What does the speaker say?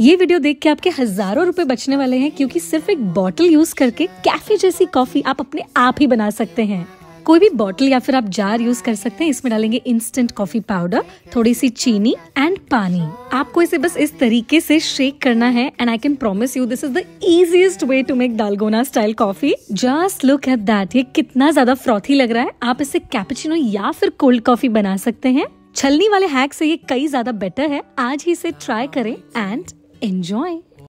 ये वीडियो देख के आपके हजारों रुपए बचने वाले हैं क्योंकि सिर्फ एक बॉटल यूज करके कैफे जैसी कॉफी आप अपने आप ही बना सकते हैं कोई भी बॉटल या फिर आप जार यूज कर सकते हैं इसमें डालेंगे इंस्टेंट कॉफी पाउडर थोड़ी सी चीनी एंड पानी आपको इसे बस इस तरीके से शेक करना है and I can promise you this is the easiest way to make dalgona style coffee just look at that ये कितना ज्यादा फ्रॉथी लग रहा है आप इसे कैपेचिनो या फिर कोल्ड कॉफी बना सकते हैं छलनी वाले हैक से ये कई ज्यादा बेटर है आज ही इसे ट्राई करें एंड Enjoy!